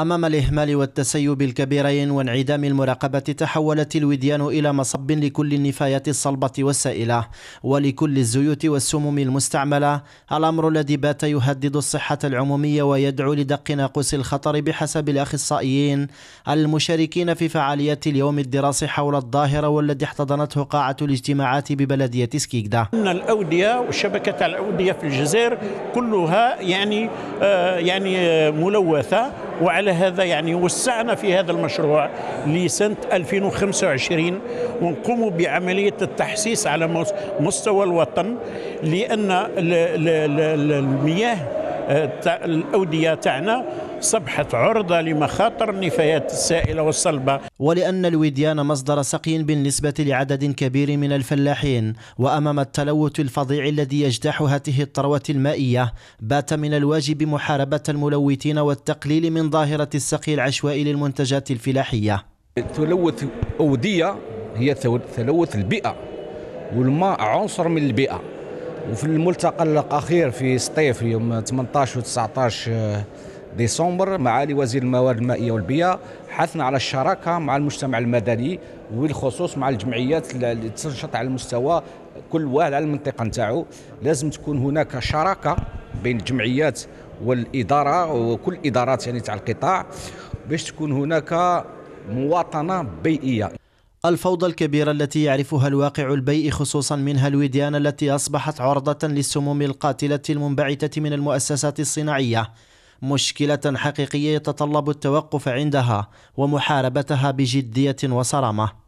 أمام الإهمال والتسيب الكبيرين وانعدام المراقبة تحولت الوديان إلى مصب لكل النفايات الصلبة والسائلة ولكل الزيوت والسموم المستعملة الأمر الذي بات يهدد الصحة العمومية ويدعو لدق ناقوس الخطر بحسب الأخصائيين المشاركين في فعاليات اليوم الدراسي حول الظاهرة والذي احتضنته قاعة الاجتماعات ببلدية سكيكدا أن الأودية وشبكة الأودية في الجزائر كلها يعني آه، يعني آه، ملوثة وعلى هذا يعني وسعنا في هذا المشروع لسنة 2025 ونقوم بعملية التحسيس على مستوى الوطن لأن المياه آه، الأودية تاعنا أصبحت عرضة لمخاطر النفايات السائلة والصلبة ولأن الوديان مصدر سقي بالنسبة لعدد كبير من الفلاحين وأمام التلوث الفظيع الذي يجتاح هاته الثروة المائية بات من الواجب محاربة الملوثين والتقليل من ظاهرة السقي العشوائي للمنتجات الفلاحية تلوث أودية هي تلوث البيئة والماء عنصر من البيئة وفي الملتقى الأخير في سطيف يوم 18 و 19 ديسمبر معالي وزير الموارد المائيه والبيئه حثنا على الشراكه مع المجتمع المدني وبالخصوص مع الجمعيات اللي تنشط على المستوى كل واحد على المنطقه نتاعو لازم تكون هناك شراكه بين الجمعيات والاداره وكل الادارات يعني تاع القطاع باش تكون هناك مواطنه بيئيه الفوضى الكبيرة التي يعرفها الواقع البيئي خصوصا منها الوديان التي أصبحت عرضة للسموم القاتلة المنبعثة من المؤسسات الصناعية مشكله حقيقيه يتطلب التوقف عندها ومحاربتها بجديه وصرامه